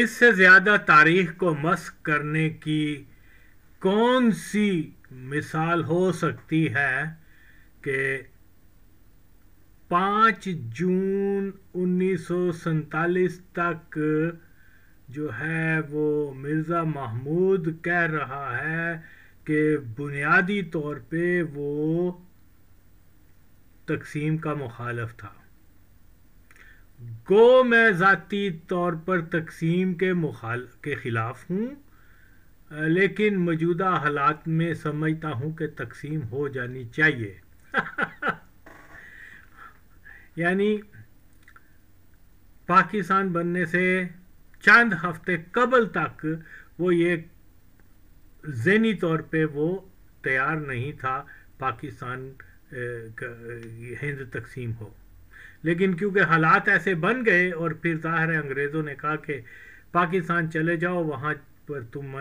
इससे ज़्यादा तारीख को मस्क करने की कौन सी मिसाल हो सकती है कि पाँच जून उन्नीस तक जो है वो मिर्ज़ा महमूद कह रहा है कि बुनियादी तौर पे वो तकसीम का मुखालफ था गो मैं ज़ाती तौर पर तकसीम के मुखाल के ख़िलाफ़ हूँ लेकिन मौजूदा हालात में समझता हूँ कि तकसीम हो जानी चाहिए यानी पाकिस्तान बनने से चंद हफ्ते कबल तक वो ये जहनी तौर पे वो तैयार नहीं था पाकिस्तान हिंद तकसीम हो लेकिन क्योंकि हालात ऐसे बन गए और फिर ज़ाहिर है अंग्रेज़ों ने कहा कि पाकिस्तान चले जाओ वहाँ पर तुम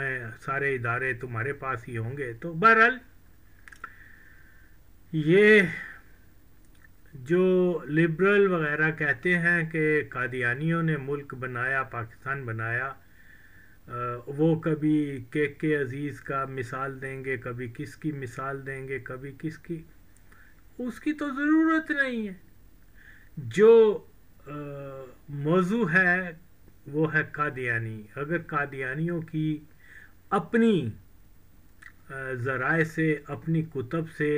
सारे इदारे तुम्हारे पास ही होंगे तो बहरहाल ये जो लिबरल वगैरह कहते हैं कि कादियानियों ने मुल्क बनाया पाकिस्तान बनाया वो कभी के के अज़ीज़ का मिसाल देंगे कभी किसकी मिसाल देंगे कभी किसकी उसकी तो ज़रूरत नहीं है जो मौजू है वो है कादियानी अगर कादियानियों की अपनी ज़राए से अपनी कुतब से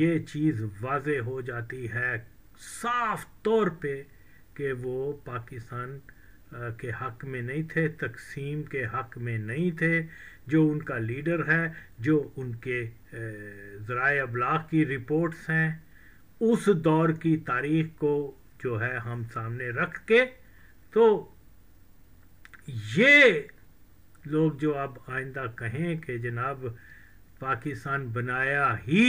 ये चीज़ वाज हो जाती है साफ तौर पे कि वो पाकिस्तान के हक में नहीं थे तकसीम के हक में नहीं थे जो उनका लीडर है जो उनके ज़रा अबलाग की रिपोर्ट्स हैं उस दौर की तारीख को जो है हम सामने रख के तो ये लोग जो अब आइंदा कहें कि जनाब पाकिस्तान बनाया ही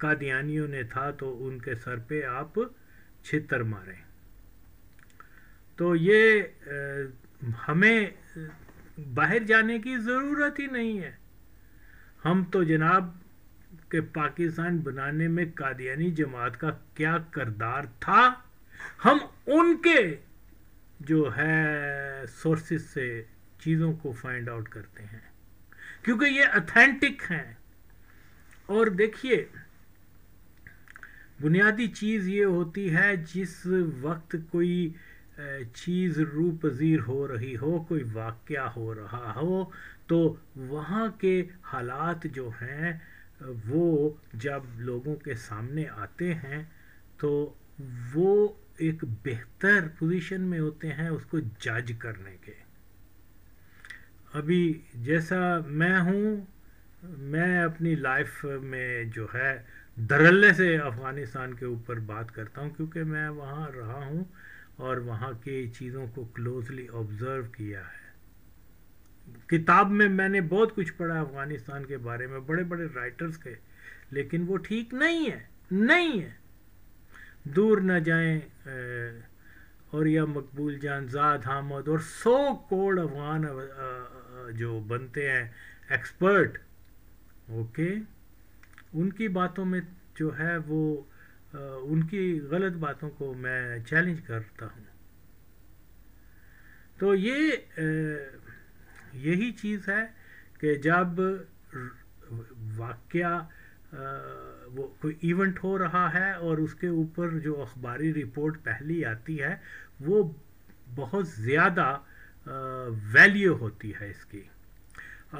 कादियानियों ने था तो उनके सर पे आप छितर मारें तो ये हमें बाहर जाने की ज़रूरत ही नहीं है हम तो जनाब कि पाकिस्तान बनाने में कादियानी जमात का क्या करदार था हम उनके जो है सोर्सेस से चीज़ों को फाइंड आउट करते हैं क्योंकि ये अथेंटिक हैं और देखिए बुनियादी चीज़ ये होती है जिस वक्त कोई चीज़ रू पजीर हो रही हो कोई वाक्या हो रहा हो तो वहाँ के हालात जो हैं वो जब लोगों के सामने आते हैं तो वो एक बेहतर पोजीशन में होते हैं उसको जज करने के अभी जैसा मैं हूँ मैं अपनी लाइफ में जो है धरल्ले से अफ़गानिस्तान के ऊपर बात करता हूँ क्योंकि मैं वहाँ रहा हूँ और वहाँ की चीज़ों को क्लोजली ऑब्ज़र्व किया है किताब में मैंने बहुत कुछ पढ़ा अफगानिस्तान के बारे में बड़े बड़े राइटर्स के लेकिन वो ठीक नहीं है नहीं है दूर न जाएं और या मकबूल जान जाद हामद और सौ कोड अफगान जो बनते हैं एक्सपर्ट ओके उनकी बातों में जो है वो उनकी गलत बातों को मैं चैलेंज करता हूँ तो ये यही चीज़ है कि जब वाक्य वो कोई इवेंट हो रहा है और उसके ऊपर जो अखबारी रिपोर्ट पहली आती है वो बहुत ज़्यादा वैल्यू होती है इसकी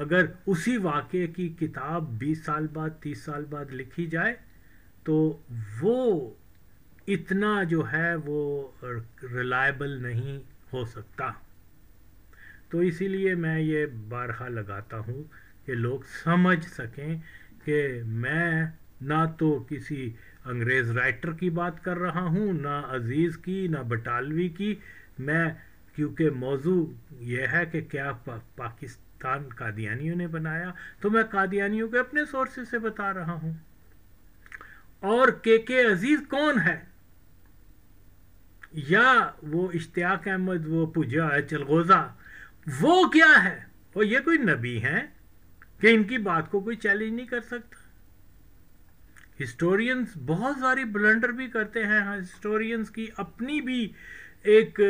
अगर उसी वाक्य की किताब 20 साल बाद 30 साल बाद लिखी जाए तो वो इतना जो है वो रिलायबल नहीं हो सकता तो इसीलिए मैं ये बारहा लगाता हूँ कि लोग समझ सकें कि मैं ना तो किसी अंग्रेज़ राइटर की बात कर रहा हूँ ना अज़ीज़ की ना बटालवी की मैं क्योंकि मौजू यह है कि क्या पा, पाकिस्तान कादियानियों ने बनाया तो मैं कादियानियों के अपने सोर्स से बता रहा हूँ और के के अजीज कौन है या वो इश्तियाक अहमद वो पुजा चलगोज़ा वो क्या है वो ये कोई नबी हैं कि इनकी बात को कोई चैलेंज नहीं कर सकता हिस्टोरियंस बहुत सारी ब्लंडर भी करते हैं हिस्टोरियंस हाँ, की अपनी भी एक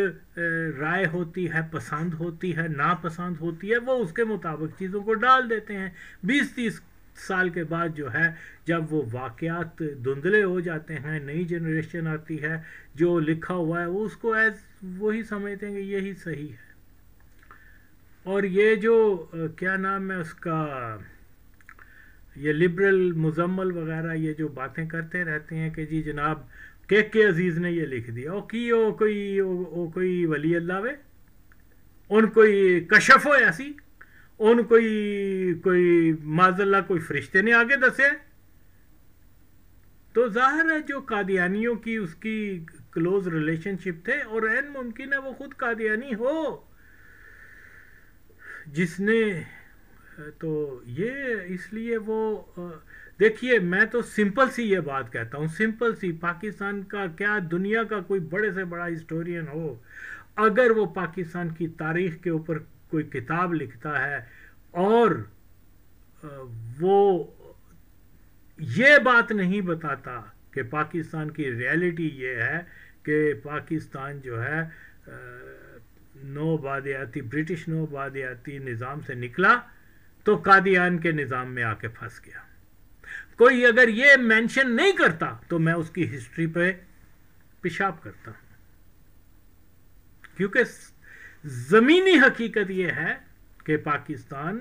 राय होती है पसंद होती है नापसंद होती है वो उसके मुताबिक चीज़ों को डाल देते हैं बीस तीस साल के बाद जो है जब वो वाक़ात धुंधले हो जाते हैं नई जनरेशन आती है जो लिखा हुआ है वो उसको एज वही समझते हैं कि यही सही है और ये जो क्या नाम है उसका ये लिबरल मुजम्मल वगैरह ये जो बातें करते रहते हैं कि जी जनाब के के अजीज़ ने ये लिख दिया ओ की ओ कोई ओ, ओ कोई वली अल्लाह वे उन कोई कशफ हो ऐसी उन कोई कोई माजल्ला कोई फरिश्ते ने आगे दसे तो जाहिर है जो कादियानियों की उसकी क्लोज रिलेशनशिप थे और एन मुमकिन है वो खुद कादियानी हो जिसने तो ये इसलिए वो देखिए मैं तो सिंपल सी ये बात कहता हूँ सिंपल सी पाकिस्तान का क्या दुनिया का कोई बड़े से बड़ा हिस्टोरियन हो अगर वो पाकिस्तान की तारीख के ऊपर कोई किताब लिखता है और वो ये बात नहीं बताता कि पाकिस्तान की रियलिटी ये है कि पाकिस्तान जो है नौबादियाती बादयाती ब्रिटिश नौबादियाती बादयाती निज़ाम से निकला तो कादियान के निज़ाम में आके फंस गया कोई अगर ये मेंशन नहीं करता तो मैं उसकी हिस्ट्री पे पेशाब करता हूं क्योंकि ज़मीनी हकीकत यह है कि पाकिस्तान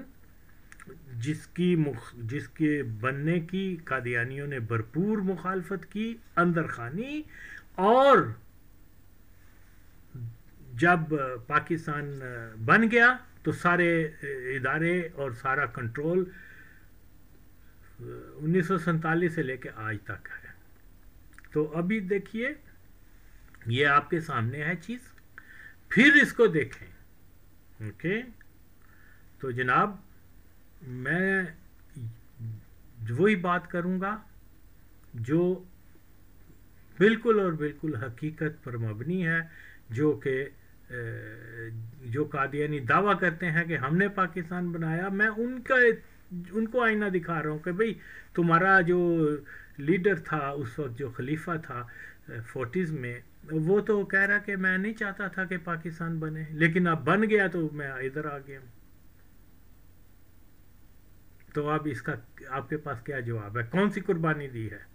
जिसकी मुख जिसके बनने की कादियानियों ने भरपूर मुखालफत की अंदर खानी और जब पाकिस्तान बन गया तो सारे इदारे और सारा कंट्रोल उन्नीस से लेकर आज तक है तो अभी देखिए ये आपके सामने है चीज़ फिर इसको देखें ओके तो जनाब मैं वही बात करूँगा जो बिल्कुल और बिल्कुल हकीकत पर मबनी है जो कि जो कादियानी दावा करते हैं कि हमने पाकिस्तान बनाया मैं उनका उनको आईना दिखा रहा हूँ कि भाई तुम्हारा जो लीडर था उस वक्त जो खलीफा था फोर्टीज़ में वो तो कह रहा कि मैं नहीं चाहता था कि पाकिस्तान बने लेकिन अब बन गया तो मैं इधर आ गया तो अब इसका आपके पास क्या जवाब है कौन सी कुर्बानी दी है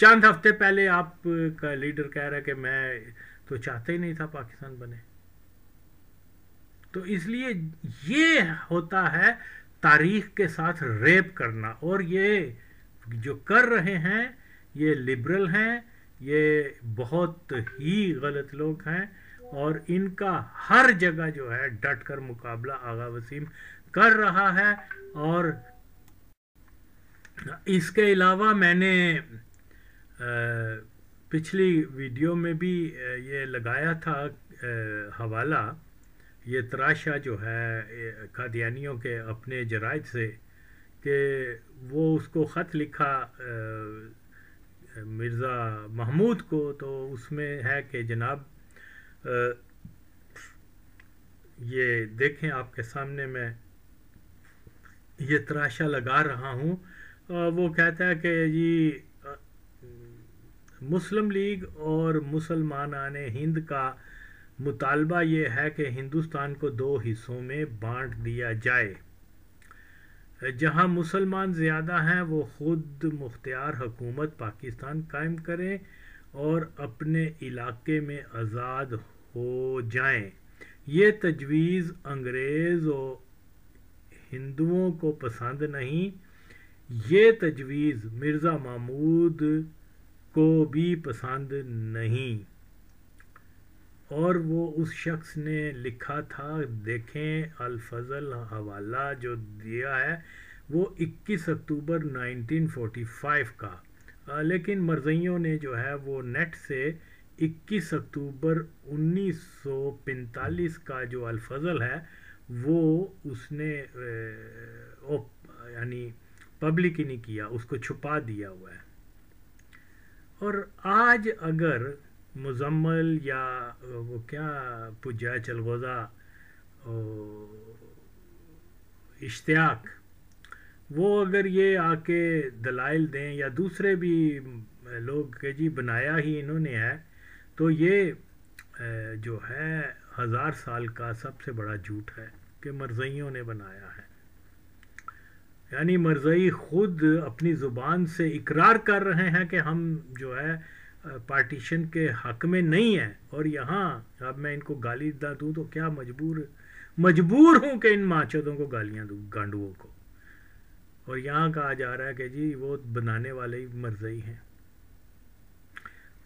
चंद हफ्ते पहले आपका लीडर कह रहा है कि मैं तो चाहते ही नहीं था पाकिस्तान बने तो इसलिए ये होता है तारीख के साथ रेप करना और ये जो कर रहे हैं ये लिबरल हैं ये बहुत ही गलत लोग हैं और इनका हर जगह जो है डट कर मुकाबला आगा वसीम कर रहा है और इसके अलावा मैंने आ, पिछली वीडियो में भी ये लगाया था हवाला ये तराशा जो है कादियानियों के अपने जराइज से कि वो उसको ख़त लिखा मिर्ज़ा महमूद को तो उसमें है कि जनाब ये देखें आपके सामने मैं ये तराशा लगा रहा हूँ वो कहता है कि जी मुस्लिम लीग और मुसलमान हिंद का मुतालबा ये है कि हिंदुस्तान को दो हिस्सों में बांट दिया जाए जहां मुसलमान ज़्यादा हैं वो खुद मुख्तार हुकूमत पाकिस्तान कायम करें और अपने इलाके में आज़ाद हो जाए ये तजवीज़ अंग्रेज़ और हिंदुओं को पसंद नहीं ये तजवीज़ मिर्ज़ा महमूद को भी पसंद नहीं और वो उस शख्स ने लिखा था देखें अलफजल हवाला जो दिया है वो 21 अक्टूबर 1945 का लेकिन मर्जियों ने जो है वो नेट से 21 अक्टूबर 1945 का जो अलफजल है वो उसने यानी पब्लिक ही नहीं किया उसको छुपा दिया हुआ है और आज अगर मुजम्मल या वो क्या पुजा चलगोज़ा इश्तियाक वो अगर ये आके दलाइल दें या दूसरे भी लोग के जी बनाया ही इन्होंने है तो ये जो है हज़ार साल का सबसे बड़ा झूठ है कि मर्जियों ने बनाया है यानी मरजई खुद अपनी ज़ुबान से इकरार कर रहे हैं कि हम जो है पार्टीशन के हक में नहीं है और यहाँ अब मैं इनको गाली दा दूँ तो क्या मजबूर मजबूर हूँ कि इन माचदों को गालियाँ दूँ गांडुओं को और यहाँ कहा जा रहा है कि जी वो बनाने वाले ही मरजई हैं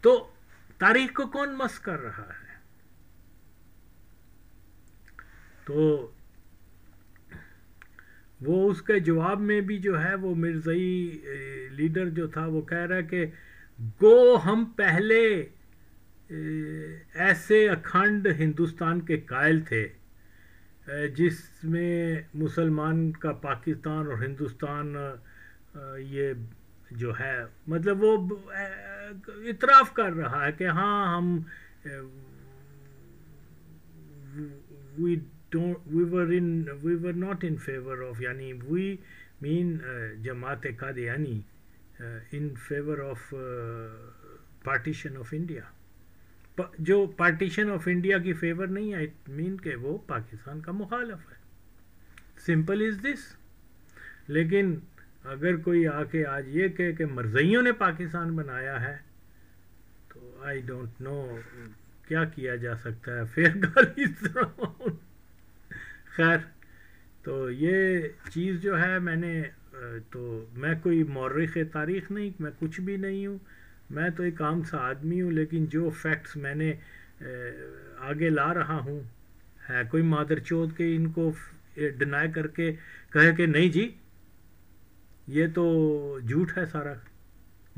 तो तारीख को कौन मस कर रहा है तो वो उसके जवाब में भी जो है वो मिर्ज़ई लीडर जो था वो कह रहा है कि गो हम पहले ऐसे अखंड हिंदुस्तान के कायल थे जिसमें मुसलमान का पाकिस्तान और हिंदुस्तान ये जो है मतलब वो इतराफ़ कर रहा है कि हाँ हम we don't we were in we were not in favor of yani we mean uh, Jamaat e Qadiani uh, in favor of uh, partition of India जो पार्टीशन ऑफ इंडिया की फेवर नहीं है इट मीन के वो पाकिस्तान का मुखालफ है simple is this लेकिन अगर कोई आके आज ये कहे कि मर्जियों ने पाकिस्तान बनाया है तो आई डोंट नो क्या किया जा सकता है फेयर गाली खैर तो ये चीज़ जो है मैंने तो मैं कोई मौरख तारीख़ नहीं मैं कुछ भी नहीं हूँ मैं तो एक आम सा आदमी हूँ लेकिन जो फैक्ट्स मैंने आगे ला रहा हूँ है कोई मादर चौथ के इनको डिनाई करके कहे कि नहीं जी ये तो झूठ है सारा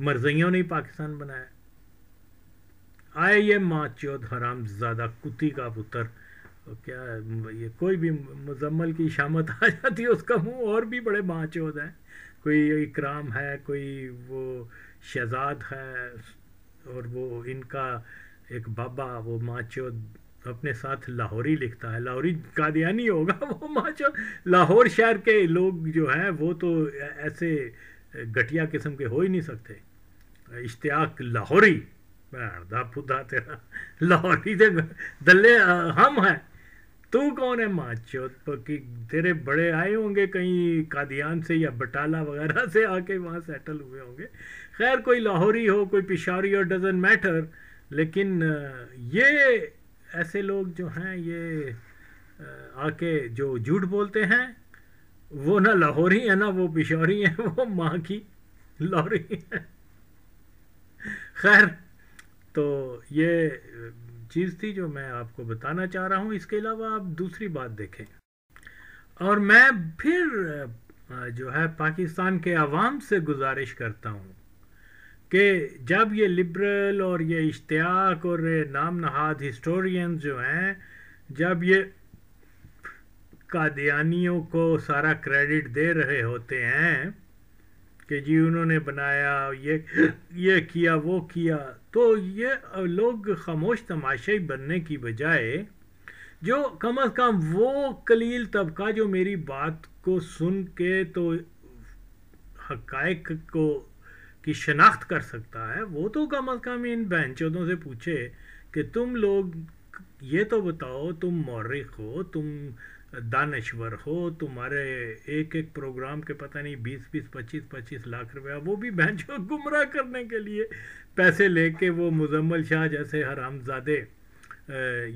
मर्जियों ने पाकिस्तान बनाया आए ये माँ चौथ हराम ज़्यादा कुत्ती का पुत्र तो क्या ये कोई भी मुजम्मल की शामत आ जाती है उसका मुंह और भी बड़े माचोद हैं कोई इकराम है कोई वो शहजाद है और वो इनका एक बाबा वो माचो अपने साथ लाहौरी लिखता है लाहौरी कादियानी होगा वो माचो लाहौर शहर के लोग जो हैं वो तो ऐसे घटिया किस्म के हो ही नहीं सकते इश्तियाक लाहौरी मैं अर्धा पुदा तेरा लाहौरी दे दल्ले हम हैं तू कौन है माँ चौथ तो तेरे बड़े आए होंगे कहीं कादियान से या बटाला वगैरह से आके वहाँ सेटल हुए होंगे खैर कोई लाहौरी हो कोई पिशारी हो डजेंट मैटर लेकिन ये ऐसे लोग जो हैं ये आके जो झूठ बोलते हैं वो ना लाहौरी है ना वो पिशौरी है वो माँ की लाहौरी है खैर तो ये चीज़ थी जो मैं आपको बताना चाह रहा हूँ इसके अलावा आप दूसरी बात देखें और मैं फिर जो है पाकिस्तान के आवाम से गुजारिश करता हूँ कि जब ये लिबरल और ये इश्तियाक और ये नाम नहाद हिस्टोरियन जो हैं जब ये कादियानियों को सारा क्रेडिट दे रहे होते हैं कि जी उन्होंने बनाया ये ये किया वो किया तो ये लोग खामोश तमाशा बनने की बजाय जो कम अज़ कम वो कलील तबका जो मेरी बात को सुन के तो हकायक को की शनाख्त कर सकता है वो तो कम अज़ कम इन चौदों से पूछे कि तुम लोग ये तो बताओ तुम मौरख हो तुम दानश्वर हो तुम्हारे एक एक प्रोग्राम के पता नहीं बीस बीस पच्चीस पच्चीस लाख रुपया वो भी बहन जो गुमराह करने के लिए पैसे लेके वो मुजम्मल शाह जैसे हरामजादे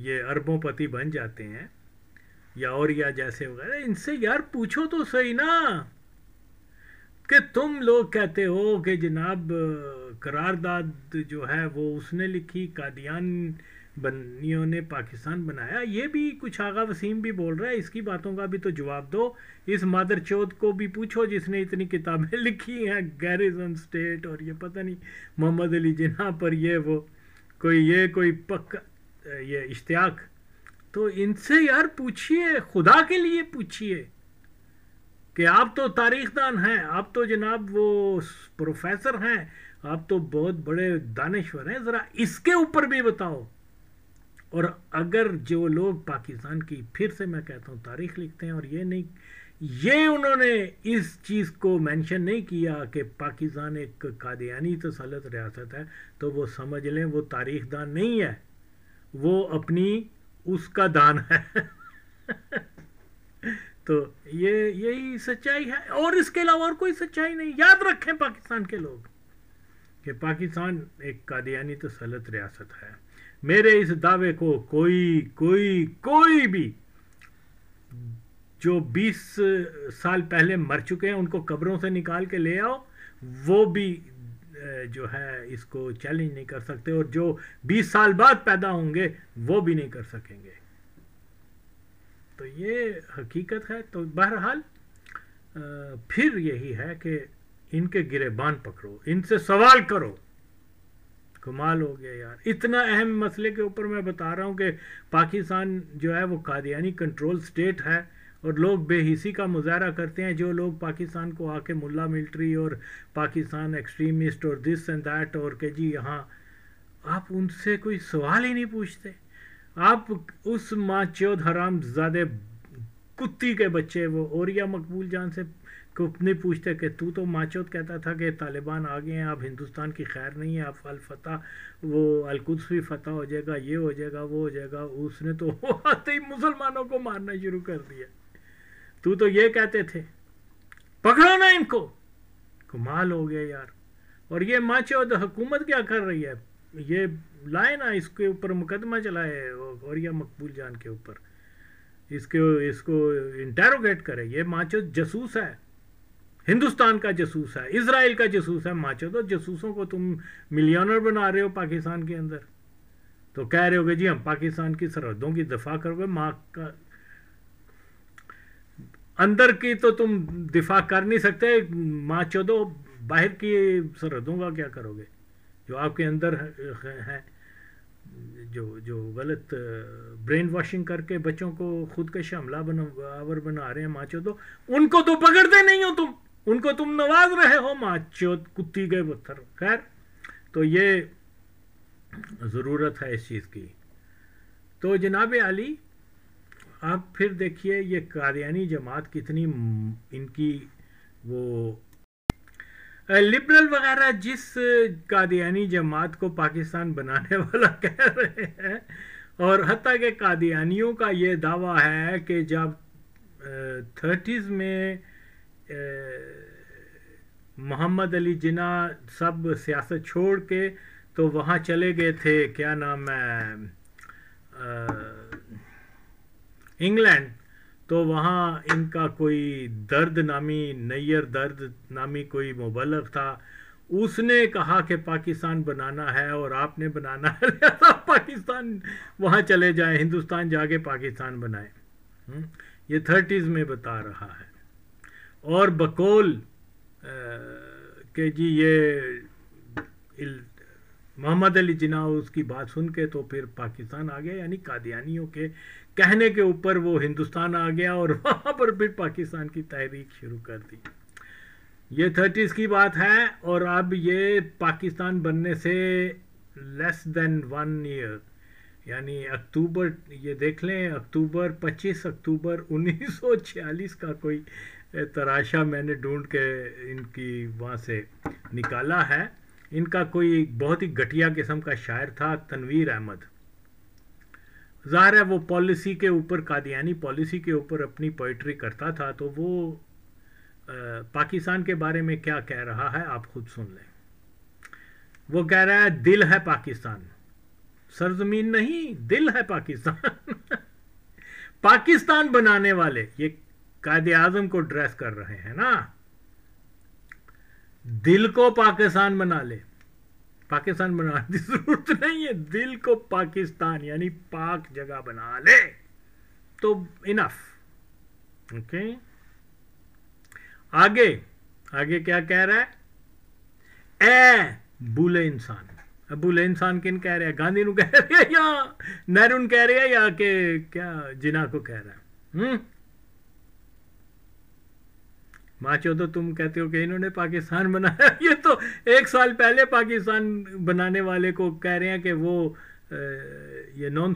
ये अरबों पति बन जाते हैं या और या जैसे वगैरह इनसे यार पूछो तो सही ना कि तुम लोग कहते हो कि जनाब करारदाद जो है वो उसने लिखी कादियान बनियों ने पाकिस्तान बनाया ये भी कुछ आगा वसीम भी बोल रहा है इसकी बातों का भी तो जवाब दो इस मादर चौथ को भी पूछो जिसने इतनी किताबें लिखी हैं गैरिजन स्टेट और ये पता नहीं मोहम्मद अली जिन्ना पर ये वो कोई ये कोई पक्का ये इश्तियाक तो इनसे यार पूछिए खुदा के लिए पूछिए कि आप तो तारीखदान हैं आप तो जनाब वो प्रोफेसर हैं आप तो बहुत बड़े दानश्वर हैं ज़रा इसके ऊपर भी बताओ और अगर जो लोग पाकिस्तान की फिर से मैं कहता हूँ तारीख लिखते हैं और ये नहीं ये उन्होंने इस चीज़ को मेंशन नहीं किया कि पाकिस्तान एक कादयानी तसलत रियासत है तो वो समझ लें वो तारीख दान नहीं है वो अपनी उसका दान है तो ये यही सच्चाई है और इसके अलावा और कोई सच्चाई नहीं याद रखें पाकिस्तान के लोग कि पाकिस्तान एक कादयानी तसलत रियासत है मेरे इस दावे को कोई कोई कोई भी जो 20 साल पहले मर चुके हैं उनको कब्रों से निकाल के ले आओ वो भी जो है इसको चैलेंज नहीं कर सकते और जो 20 साल बाद पैदा होंगे वो भी नहीं कर सकेंगे तो ये हकीकत है तो बहरहाल फिर यही है कि इनके गिरेबान पकड़ो इनसे सवाल करो कमाल हो गया यार इतना अहम मसले के ऊपर मैं बता रहा हूँ कि पाकिस्तान जो है वो कादियानी कंट्रोल स्टेट है और लोग बेहिसी का मुजाहरा करते हैं जो लोग पाकिस्तान को आके मुल्ला मिलिट्री और पाकिस्तान एक्सट्रीमिस्ट और दिस एंड दैट और के जी यहाँ आप उनसे कोई सवाल ही नहीं पूछते आप उस माँ चौध हराम ज़्यादा कुत्ती के बच्चे वो ओरिया मकबूल जान से कुप अपने पूछते कि तू तो माचोत कहता था कि तालिबान आ गए हैं आप हिंदुस्तान की खैर नहीं है आप अलफतः वो अलकुद्स भी फतह हो जाएगा ये हो जाएगा वो हो जाएगा उसने तो आते ही मुसलमानों को मारना शुरू कर दिया तू तो ये कहते थे पकड़ो ना इनको कमाल हो गया यार और ये माचोत हुकूमत क्या कर रही है ये लाए ना इसके ऊपर मुकदमा चलाए और यह मकबूल जान के ऊपर इसके इसको इंटेरोगेट करे ये माचो जसूस है हिंदुस्तान का जसूस है इसराइल का जसूस है माचो तो जसूसों को तुम मिलियनर बना रहे हो पाकिस्तान के अंदर तो कह रहे हो जी हम पाकिस्तान की सरहदों की दफा करोगे माँ का अंदर की तो तुम दिफा कर नहीं सकते माँ चौदो तो बाहर की सरहदों का क्या करोगे जो आपके अंदर हैं जो जो गलत ब्रेन वॉशिंग करके बच्चों को खुद का हमला बना बना रहे हैं माँ चौदो तो, उनको तो पकड़ते नहीं हो तुम उनको तुम नवाज रहे हो माचो कुत्ती गए पत्थर खैर तो ये ज़रूरत है इस चीज़ की तो जनाब अली आप फिर देखिए ये कादियानी जमात कितनी इनकी वो लिबरल वगैरह जिस कादियानी जमात को पाकिस्तान बनाने वाला कह रहे हैं और हती के कादियानियों का ये दावा है कि जब थर्टीज़ में मोहम्मद अली जिना सब सियासत छोड़ के तो वहाँ चले गए थे क्या नाम है इंग्लैंड तो वहाँ इनका कोई दर्द नामी नैयर दर्द नामी कोई मुबलक था उसने कहा कि पाकिस्तान बनाना है और आपने बनाना है तो पाकिस्तान वहाँ चले जाए हिंदुस्तान जाके पाकिस्तान बनाए हम्म, ये थर्टीज़ में बता रहा है और बकोल के जी ये मोहम्मद अली जिना उसकी बात सुन के तो फिर पाकिस्तान आ गया यानी कादियानियों के कहने के ऊपर वो हिंदुस्तान आ गया और वहाँ पर फिर पाकिस्तान की तहरीक शुरू कर दी ये थर्टीज़ की बात है और अब ये पाकिस्तान बनने से लेस देन वन ईयर यानी अक्टूबर ये देख लें अक्टूबर 25 अक्टूबर 1946 का कोई तराशा मैंने ढूंढ के इनकी वहाँ से निकाला है इनका कोई बहुत ही घटिया किस्म का शायर था तनवीर अहमद ज़ाहिर है वो पॉलिसी के ऊपर कादियानी पॉलिसी के ऊपर अपनी पोइट्री करता था तो वो पाकिस्तान के बारे में क्या कह रहा है आप खुद सुन लें वो कह रहा है दिल है पाकिस्तान सरजमीन नहीं दिल है पाकिस्तान पाकिस्तान बनाने वाले ये कायद आजम को ड्रेस कर रहे हैं ना दिल को पाकिस्तान बना ले पाकिस्तान बनाने की जरूरत नहीं है दिल को पाकिस्तान यानी पाक जगह बना ले तो इनफ ओके आगे आगे क्या कह रहा है ए बुले इंसान बुले इंसान किन कह रहे हैं गांधी कह रहे हैं या नेहरू कह रहे हैं या के क्या जिना को कह रहा है हुँ? हम्म? माचो तो तुम कहते हो कि इन्होंने पाकिस्तान बनाया ये तो एक साल पहले पाकिस्तान बनाने वाले को कह रहे हैं कि वो ये नॉन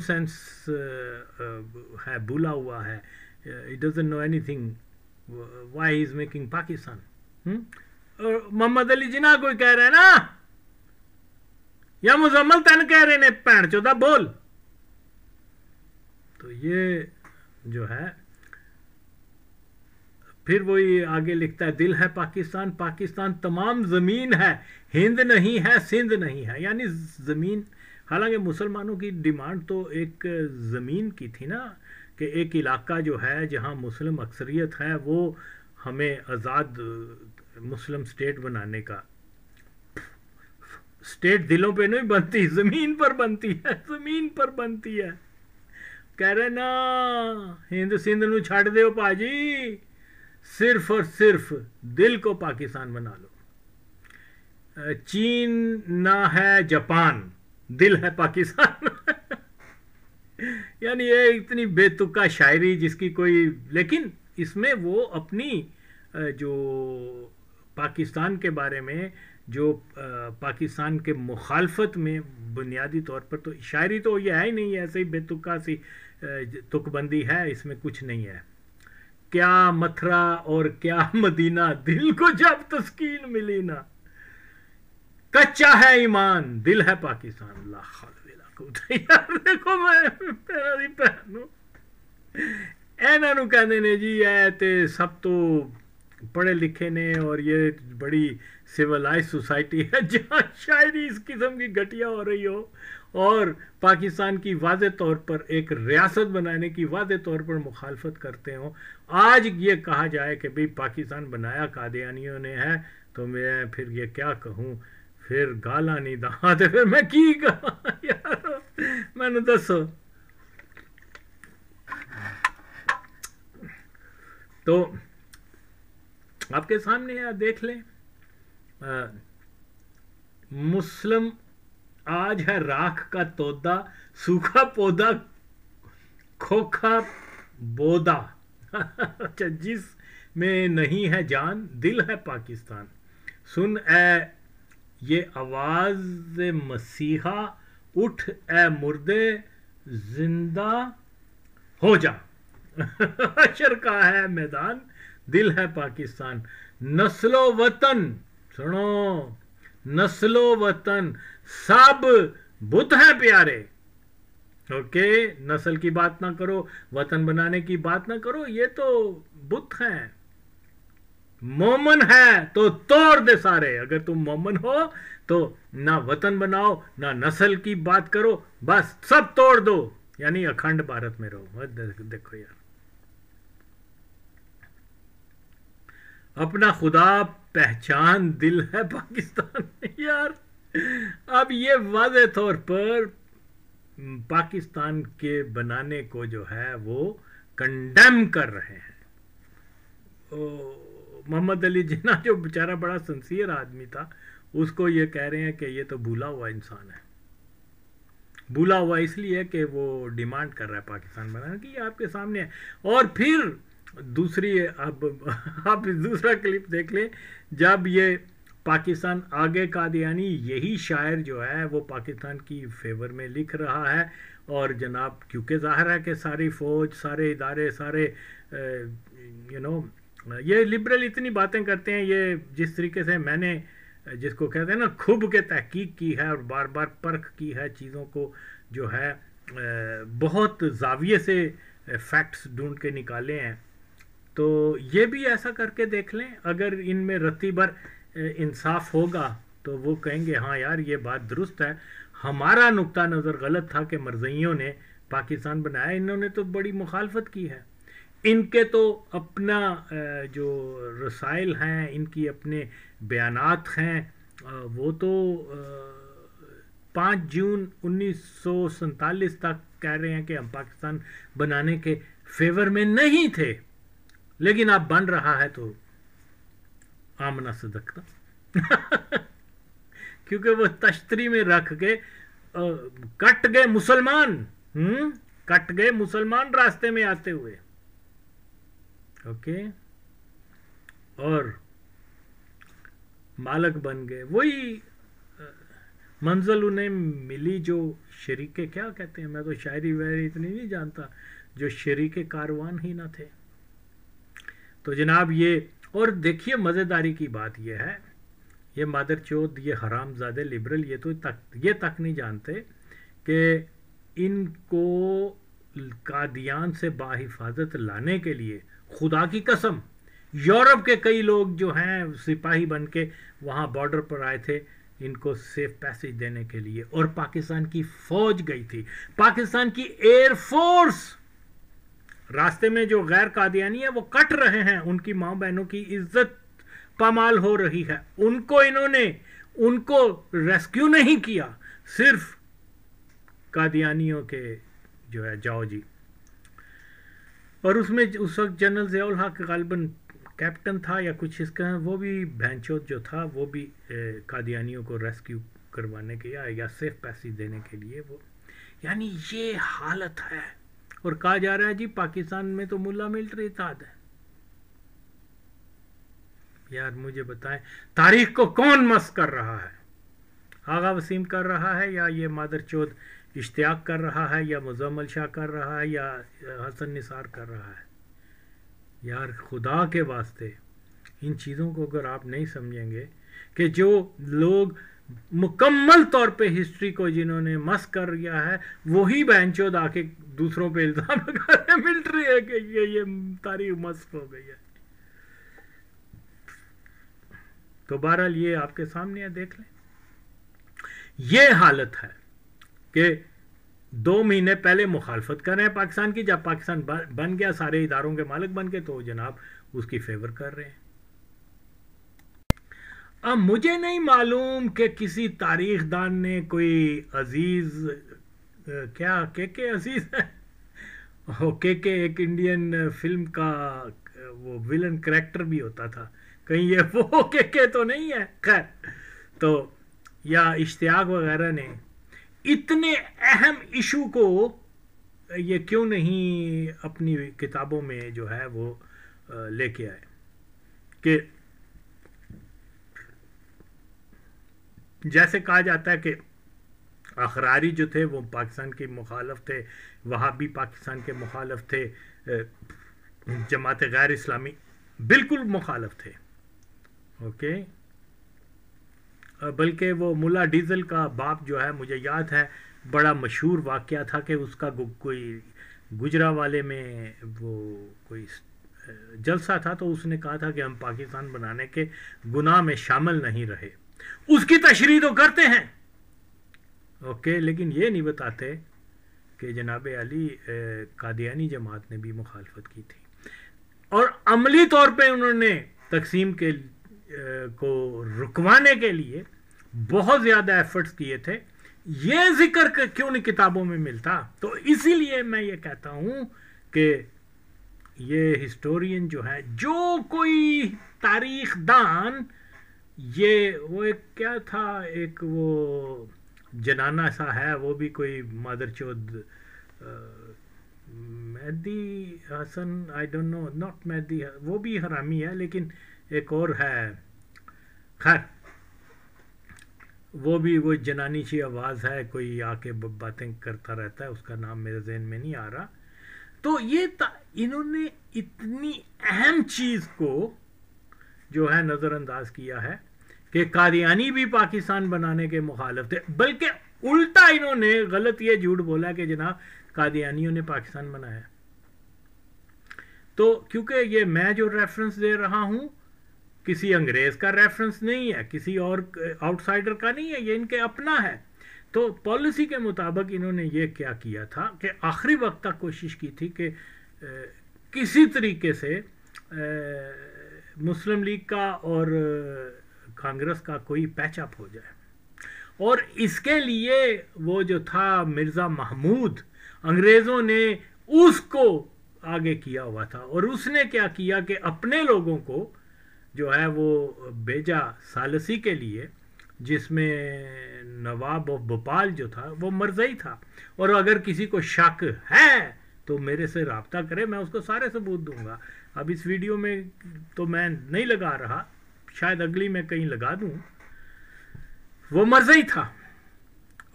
है भूला हुआ है it doesn't know anything why is making Pakistan और मोहम्मद अली जिना कोई कह रहे हैं ना या मुजम्मल तन कह रहे ने भैन चौदह बोल तो ये जो है फिर वही आगे लिखता है दिल है पाकिस्तान पाकिस्तान तमाम ज़मीन है हिंद नहीं है सिंध नहीं है यानी ज़मीन हालांकि मुसलमानों की डिमांड तो एक ज़मीन की थी ना कि एक इलाका जो है जहां मुस्लिम अक्सरियत है वो हमें आज़ाद मुस्लिम स्टेट बनाने का स्टेट दिलों पे नहीं बनती ज़मीन पर बनती है ज़मीन पर बनती है कह रहे ना हिंद सिंध न छड़ दो भाजी सिर्फ और सिर्फ दिल को पाकिस्तान बना लो चीन ना है जापान दिल है पाकिस्तान यानी ये इतनी बेतुका शायरी जिसकी कोई लेकिन इसमें वो अपनी जो पाकिस्तान के बारे में जो पाकिस्तान के मुखालफत में बुनियादी तौर पर तो शायरी तो ये है ही नहीं है ऐसे ही बेतुका सी तुकबंदी है इसमें कुछ नहीं है क्या मथुरा और क्या मदीना दिल को जब तस्कीन मिली ना कच्चा है ईमान दिल है पाकिस्तान यार ਦੇਖੋ ਮੈਂ ਪੈਰਾਂ ਦੀ ਭੈਣ ਨੂੰ ਇਹਨਾਂ ਨੂੰ ਕਹਿੰਦੇ ਨੇ ਜੀ ਇਹ ਤੇ ਸਭ ਤੋਂ पढ़े लिखे ने और ये बड़ी सिविलाइज सोसाइटी है जहाँ शायद इस किस्म की घटिया हो रही हो और पाकिस्तान की वाज तौर पर एक रियासत बनाने की वाज तौर पर मुखालफत करते हो आज ये कहा जाए कि भाई पाकिस्तान बनाया कादियानियों ने है तो मैं फिर ये क्या कहूँ फिर गाला नहीं दहा तो फिर मैं की कहा यार मैंने दसो तो आपके सामने आप देख लें मुस्लिम आज है राख का तोदा सूखा पौधा खोखा बोदा अच्छा जिस में नहीं है जान दिल है पाकिस्तान सुन ए ये आवाज़ मसीहा उठ ए मुर्दे जिंदा हो जा शर का है मैदान दिल है पाकिस्तान नस्लो वतन सुनो नस्लो वतन सब बुत है प्यारे ओके नस्ल की बात ना करो वतन बनाने की बात ना करो ये तो बुत हैं मोमन है तो तोड़ दे सारे अगर तुम मोमन हो तो ना वतन बनाओ ना नस्ल की बात करो बस सब तोड़ दो यानी अखंड भारत में रहो देखो यार अपना खुदा पहचान दिल है पाकिस्तान यार अब ये वाज तौर पर पाकिस्तान के बनाने को जो है वो कंडेम कर रहे हैं मोहम्मद अली जिना जो बेचारा बड़ा सिंसियर आदमी था उसको ये कह रहे हैं कि ये तो भूला हुआ इंसान है भूला हुआ इसलिए कि वो डिमांड कर रहा है पाकिस्तान बनाने की आपके सामने है और फिर दूसरी अब आप दूसरा क्लिप देख लें जब ये पाकिस्तान आगे दानी यही शायर जो है वो पाकिस्तान की फेवर में लिख रहा है और जनाब क्योंकि ज़ाहिर है कि सारी फौज सारे इदारे सारे यू नो ये लिबरल इतनी बातें करते हैं ये जिस तरीके से मैंने जिसको कहते हैं ना खुब के तहकीक की है और बार बार परख की है चीज़ों को जो है बहुत जाविये से फैक्ट्स ढूंढ के निकाले हैं तो ये भी ऐसा करके देख लें अगर इनमें रत्ती भर इंसाफ होगा तो वो कहेंगे हाँ यार ये बात दुरुस्त है हमारा नुक़ नज़र गलत था कि मरजइयों ने पाकिस्तान बनाया इन्होंने तो बड़ी मुखालफत की है इनके तो अपना जो रसाइल हैं इनकी अपने बयान हैं वो तो पाँच जून उन्नीस तक कह रहे हैं कि हम पाकिस्तान बनाने के फेवर में नहीं थे लेकिन आप बन रहा है तो आमना सदकता क्योंकि वो तश्तरी में रख के कट गए मुसलमान हम्म कट गए मुसलमान रास्ते में आते हुए ओके और मालक बन गए वही मंजिल उन्हें मिली जो शरीक क्या कहते हैं मैं तो शायरी वायरी इतनी नहीं जानता जो शरीक कारवान ही ना थे तो जनाब ये और देखिए मज़ेदारी की बात ये है ये मादर चौथ ये हरामजादे लिबरल ये तो तक ये तक नहीं जानते कि इनको कादियान से बाहिफाजत लाने के लिए खुदा की कसम यूरोप के कई लोग जो हैं सिपाही बन के वहाँ बॉर्डर पर आए थे इनको सेफ पैसेज देने के लिए और पाकिस्तान की फौज गई थी पाकिस्तान की एयरफोर्स रास्ते में जो गैर कादियानी है वो कट रहे हैं उनकी माओ बहनों की इज्जत पामाल हो रही है उनको इन्होंने उनको रेस्क्यू नहीं किया सिर्फ कादियानियों के जो है जाओ जी और उसमें उस वक्त जनरल जयाल हक गलबन कैप्टन था या कुछ इसका वो भी भैंचोद जो था वो भी कादियानियों को रेस्क्यू करवाने के या, या सेफ पैसे देने के लिए वो यानी ये हालत है और कहा जा रहा है जी पाकिस्तान में तो मुल्ला मिलिट्री इतिहाद है यार मुझे बताएं तारीख को कौन मस कर रहा है आगा वसीम कर रहा है या ये मादर चौध इश्तियाक कर रहा है या मुजम्मल शाह कर रहा है या हसन निसार कर रहा है यार खुदा के वास्ते इन चीज़ों को अगर आप नहीं समझेंगे कि जो लोग मुकम्मल तौर पे हिस्ट्री को जिन्होंने मस कर लिया है वही बहनचोद आके दूसरों पे इल्ज़ाम लगा रहे हैं मिलिट्री है कि ये ये तारीख मस हो गई है तो बहरहाल ये आपके सामने है देख लें ये हालत है कि दो महीने पहले मुखालफत कर रहे हैं पाकिस्तान की जब पाकिस्तान बन गया सारे इदारों के मालिक बन गए तो जनाब उसकी फेवर कर रहे हैं अब मुझे नहीं मालूम कि किसी तारीख दान ने कोई अजीज़ क्या के के अजीज़ है के के एक इंडियन फिल्म का वो विलन करेक्टर भी होता था कहीं ये वो के के तो नहीं है खैर तो या इश्तियाक वगैरह ने इतने अहम इशू को ये क्यों नहीं अपनी किताबों में जो है वो लेके आए कि जैसे कहा जाता है कि अखरारी जो थे वो पाकिस्तान के मुखालफ थे वहाँ भी पाकिस्तान के मुखालफ थे जमात गैर इस्लामी बिल्कुल मुखालफ थे ओके बल्कि वो मुला डीजल का बाप जो है मुझे याद है बड़ा मशहूर वाक़ था कि उसका कोई गुजरा वाले में वो कोई जलसा था तो उसने कहा था कि हम पाकिस्तान बनाने के गुनाह में शामिल नहीं रहे उसकी तशरी तो करते हैं ओके लेकिन ये नहीं बताते कि जनाब अली कादियानी जमात ने भी मुखालफत की थी और अमली तौर पे उन्होंने तकसीम के को रुकवाने के लिए बहुत ज़्यादा एफर्ट्स किए थे ये जिक्र क्यों नहीं किताबों में मिलता तो इसीलिए मैं ये कहता हूँ कि ये हिस्टोरियन जो है जो कोई तारीख दान ये वो एक क्या था एक वो जनाना सा है वो भी कोई मदर चौध Mehdi Hasan I don't know not Mehdi वो भी हरामी है लेकिन एक और है खैर वो भी वो जनानी सी आवाज़ है कोई आके बातें करता रहता है उसका नाम मेरे जहन में नहीं आ रहा तो ये इन्होंने इतनी अहम चीज़ को जो है नज़रअंदाज किया है कि कादियानी भी पाकिस्तान बनाने के मुखालफ थे बल्कि उल्टा इन्होंने गलत ये झूठ बोला कि जनाब कादियानियों ने पाकिस्तान बनाया तो क्योंकि ये मैं जो रेफरेंस दे रहा हूं किसी अंग्रेज का रेफरेंस नहीं है किसी और आउटसाइडर का नहीं है ये इनके अपना है तो पॉलिसी के मुताबिक इन्होंने ये क्या किया था कि आखिरी वक्त तक कोशिश की थी कि किसी तरीके से मुस्लिम लीग का और कांग्रेस का कोई पैचअप हो जाए और इसके लिए वो जो था मिर्ज़ा महमूद अंग्रेज़ों ने उसको आगे किया हुआ था और उसने क्या किया कि अपने लोगों को जो है वो भेजा सालसी के लिए जिसमें नवाब ऑफ भोपाल जो था वो मरजई था और अगर किसी को शक है तो मेरे से रबता करे मैं उसको सारे सबूत दूंगा अब इस वीडियो में तो मैं नहीं लगा रहा शायद अगली में कहीं लगा दूं वो मर्ज़ ही था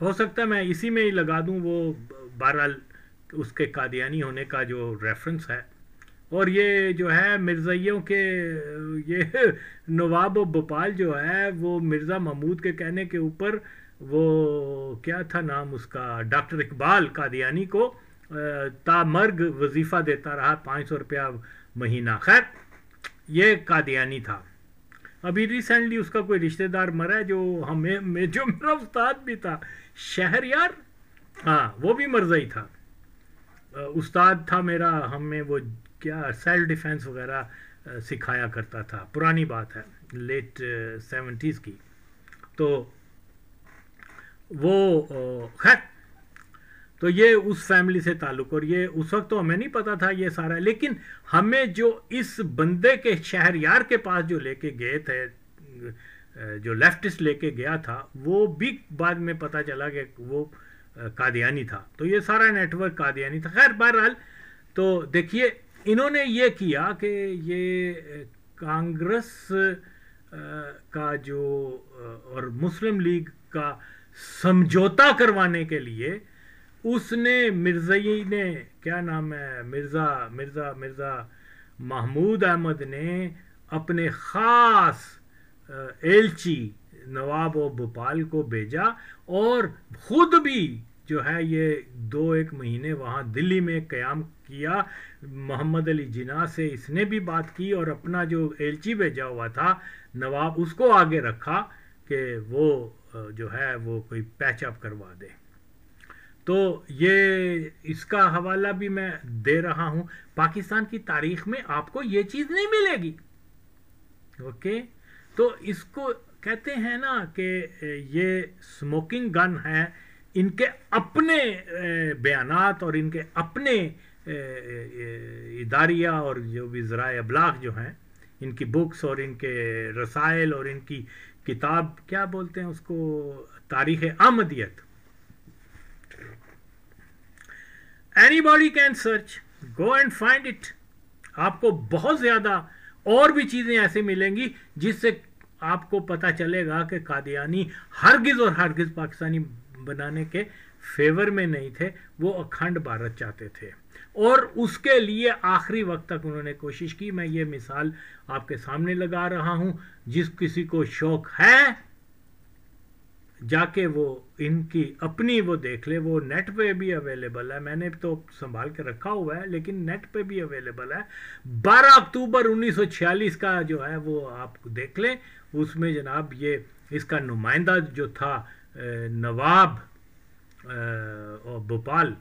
हो सकता है मैं इसी में ही लगा दूं वो बहरहाल उसके कादियानी होने का जो रेफरेंस है और ये जो है मिर्जाइयों के ये नवाब भोपाल जो है वो मिर्ज़ा महमूद के कहने के ऊपर वो क्या था नाम उसका डॉक्टर इकबाल कादियानी को तामर्ग वजीफ़ा देता रहा पाँच सौ रुपया महीना खैर ये कादियानी था अभी रिसेंटली उसका कोई रिश्तेदार मरा है जो हमें में जो मेरा उस्ताद भी था शहर यार हाँ वो भी ही था उस्ताद था मेरा हमें वो क्या सेल्फ डिफेंस वगैरह सिखाया करता था पुरानी बात है लेट सेवेंटीज़ की तो वो खैर तो ये उस फैमिली से ताल्लुक और ये उस वक्त तो हमें नहीं पता था ये सारा लेकिन हमें जो इस बंदे के शहर यार के पास जो लेके गए थे जो लेफ्टिस्ट लेके गया था वो भी बाद में पता चला कि वो कादियानी था तो ये सारा नेटवर्क कादियानी था खैर बहरहाल तो देखिए इन्होंने ये किया कि ये कांग्रेस का जो और मुस्लिम लीग का समझौता करवाने के लिए उसने मिर्जई ने क्या नाम है मिर्ज़ा मिर्ज़ा मिर्ज़ा महमूद अहमद ने अपने ख़ास एलची नवाब और भोपाल को भेजा और ख़ुद भी जो है ये दो एक महीने वहाँ दिल्ली में क़्याम किया मोहम्मद अली जिना से इसने भी बात की और अपना जो एलची भेजा हुआ था नवाब उसको आगे रखा कि वो जो है वो कोई पैचअप करवा दे तो ये इसका हवाला भी मैं दे रहा हूं पाकिस्तान की तारीख में आपको ये चीज़ नहीं मिलेगी ओके तो इसको कहते हैं ना कि ये स्मोकिंग गन है इनके अपने बयानात और इनके अपने इदारिया और जो भी ज़रा अबलाग जो हैं इनकी बुक्स और इनके रसायल और इनकी किताब क्या बोलते हैं उसको तारीख आमदियत anybody can search go and find it आपको बहुत ज़्यादा और भी चीज़ें ऐसी मिलेंगी जिससे आपको पता चलेगा कि कादियानी हरगिज़ और हरगिज़ पाकिस्तानी बनाने के फेवर में नहीं थे वो अखंड भारत चाहते थे और उसके लिए आखिरी वक्त तक उन्होंने कोशिश की मैं ये मिसाल आपके सामने लगा रहा हूं जिस किसी को शौक है जाके वो इनकी अपनी वो देख ले वो नेट पे भी अवेलेबल है मैंने तो संभाल के रखा हुआ है लेकिन नेट पे भी अवेलेबल है 12 अक्टूबर 1946 का जो है वो आप देख लें उसमें जनाब ये इसका नुमाइंदा जो था नवाब और भोपाल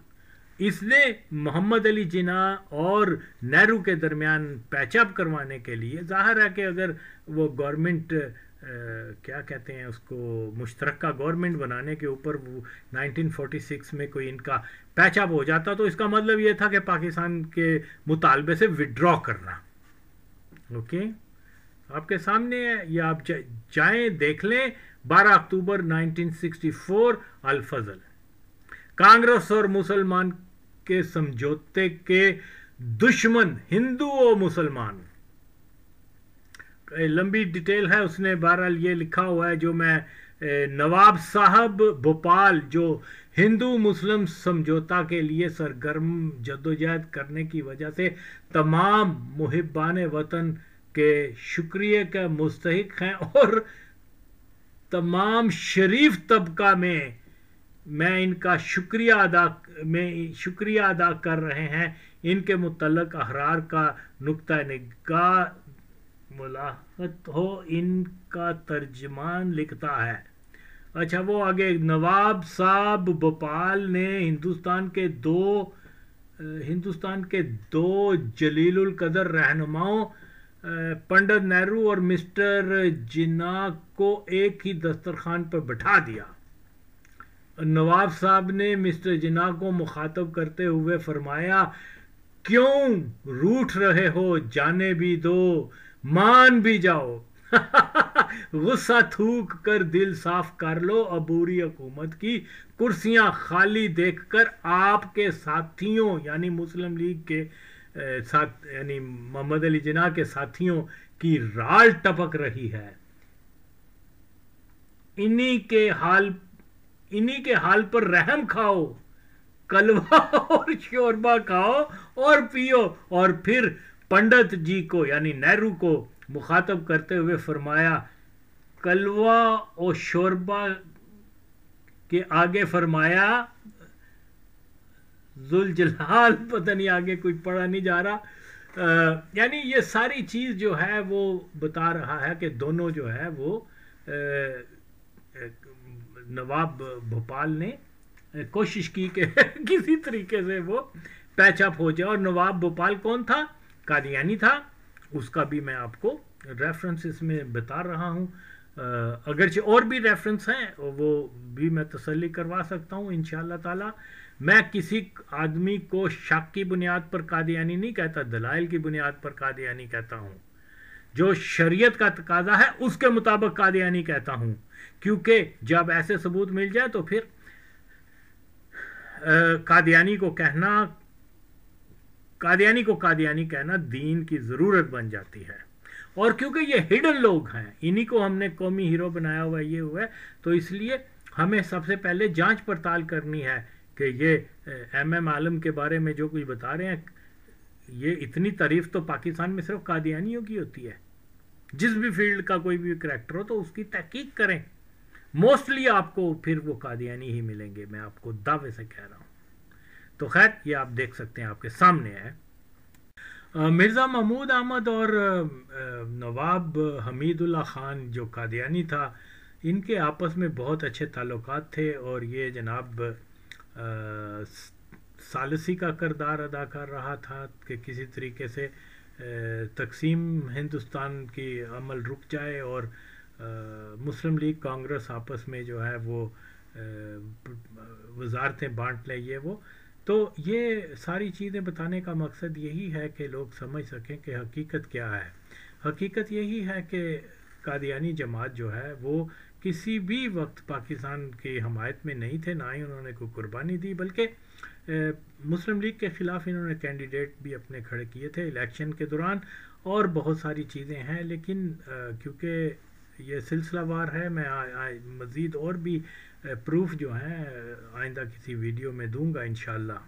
इसने मोहम्मद अली जिना और नेहरू के दरमियान पैचअप करवाने के लिए जाहिर है कि अगर वो गवर्नमेंट क्या कहते हैं उसको मुश्तरक गवर्नमेंट बनाने के ऊपर 1946 में कोई इनका पैचअप हो जाता तो इसका मतलब ये था कि पाकिस्तान के मुतालबे से विड्रॉ करना ओके आपके सामने ये आप जाए जाएं देख लें 12 अक्टूबर 1964 अलफजल कांग्रेस और मुसलमान के समझौते के दुश्मन हिंदू और मुसलमान लंबी डिटेल है उसने बहरहाल ये लिखा हुआ है जो मैं नवाब साहब भोपाल जो हिंदू मुस्लिम समझौता के लिए सरगर्म जदोजहद करने की वजह से तमाम मुहिबान वतन के शुक्रिय का मुस्तक हैं और तमाम शरीफ तबका में मैं इनका शुक्रिया अदा में शुक्रिया अदा कर रहे हैं इनके मुतलक अहरार का नुक़ निगाह मुलाहत हो इनका तर्जमान लिखता है अच्छा वो आगे नवाब साहब भोपाल ने हिंदुस्तान के दो हिंदुस्तान के दो जलील कदर रहनुमाओं पंडित नेहरू और मिस्टर जिन्ना को एक ही दस्तरखान पर बैठा दिया नवाब साहब ने मिस्टर जिन्ना को मुखातब करते हुए फरमाया क्यों रूठ रहे हो जाने भी दो मान भी जाओ गुस्सा थूक कर दिल साफ कर लो अबूरी हुकूमत की कुर्सियां खाली देखकर आपके साथियों यानी मुस्लिम लीग के साथ यानी मोहम्मद अली जिना के साथियों की राल टपक रही है इन्हीं के हाल इन्हीं के हाल पर रहम खाओ कलवा और शोरबा खाओ और पियो और फिर पंडित जी को यानी नेहरू को मुखातब करते हुए फरमाया कलवा और शोरबा के आगे फरमाया जुलजलाल पता नहीं आगे कुछ पढ़ा नहीं जा रहा यानी ये सारी चीज़ जो है वो बता रहा है कि दोनों जो है वो नवाब भोपाल ने कोशिश की कि किसी तरीके से वो पैचअप हो जाए और नवाब भोपाल कौन था कादियानी था उसका भी मैं आपको रेफरेंस इसमें बता रहा हूँ अगरचे और भी रेफरेंस हैं वो भी मैं तसली करवा सकता हूँ इन ताला मैं किसी आदमी को शक की बुनियाद पर कादियानी नहीं कहता दलाइल की बुनियाद पर कादियानी कहता हूँ जो शरीयत का तकाजा है उसके मुताबिक कादियानी कहता हूँ क्योंकि जब ऐसे सबूत मिल जाए तो फिर कादियानी को कहना कादियानी को कादियानी कहना दीन की ज़रूरत बन जाती है और क्योंकि ये हिडन लोग हैं इन्हीं को हमने कौमी हीरो बनाया हुआ ये हुआ है तो इसलिए हमें सबसे पहले जांच पड़ताल करनी है कि ये एम एम आलम के बारे में जो कुछ बता रहे हैं ये इतनी तारीफ तो पाकिस्तान में सिर्फ कादियानियों की होती है जिस भी फील्ड का कोई भी करैक्टर हो तो उसकी तहकीक करें मोस्टली आपको फिर वो कादियानी ही मिलेंगे मैं आपको दावे से कह रहा हूँ तो खैर ये आप देख सकते हैं आपके सामने है मिर्ज़ा महमूद अहमद और नवाब हमीदुल्ला ख़ान जो कादियानी था इनके आपस में बहुत अच्छे ताल्लुक थे और ये जनाब सालसी का करदार अदा कर रहा था कि किसी तरीके से तकसीम हिंदुस्तान की अमल रुक जाए और आ, मुस्लिम लीग कांग्रेस आपस में जो है वो वजारतें बांट लें ये वो तो ये सारी चीज़ें बताने का मकसद यही है कि लोग समझ सकें कि हकीकत क्या है हकीकत यही है कि कादियानी जमात जो है वो किसी भी वक्त पाकिस्तान की हमायत में नहीं थे ना ही उन्होंने कोई कुर्बानी दी बल्कि मुस्लिम लीग के ख़िलाफ़ इन्होंने कैंडिडेट भी अपने खड़े किए थे इलेक्शन के दौरान और बहुत सारी चीज़ें हैं लेकिन क्योंकि ये सिलसिलावार है मैं आ, आ, मज़ीद और भी प्रूफ जो हैं आइंदा किसी वीडियो में दूंगा इनशाला